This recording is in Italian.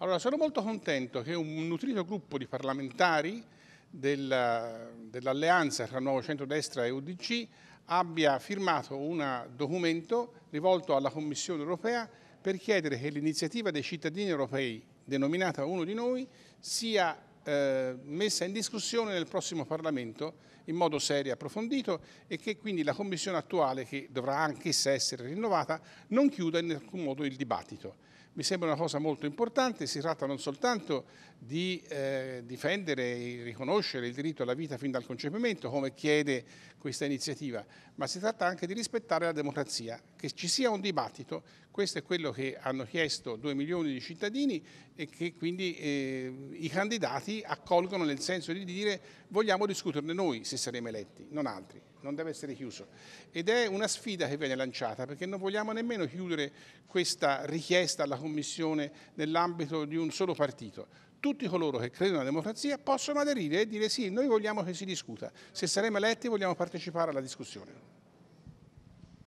Allora, sono molto contento che un nutrito gruppo di parlamentari dell'alleanza dell tra Nuovo Centrodestra e UDC abbia firmato un documento rivolto alla Commissione europea per chiedere che l'iniziativa dei cittadini europei, denominata Uno di Noi, sia eh, messa in discussione nel prossimo Parlamento in modo serio e approfondito e che quindi la Commissione attuale, che dovrà anch'essa essere rinnovata, non chiuda in alcun modo il dibattito. Mi sembra una cosa molto importante, si tratta non soltanto di eh, difendere e riconoscere il diritto alla vita fin dal concepimento, come chiede questa iniziativa, ma si tratta anche di rispettare la democrazia, che ci sia un dibattito, questo è quello che hanno chiesto due milioni di cittadini e che quindi eh, i candidati accolgono nel senso di dire vogliamo discuterne noi se saremo eletti, non altri, non deve essere chiuso. Ed è una sfida che viene lanciata perché non vogliamo nemmeno chiudere questa richiesta alla Commissione nell'ambito di un solo partito. Tutti coloro che credono alla democrazia possono aderire e dire sì, noi vogliamo che si discuta, se saremo eletti vogliamo partecipare alla discussione.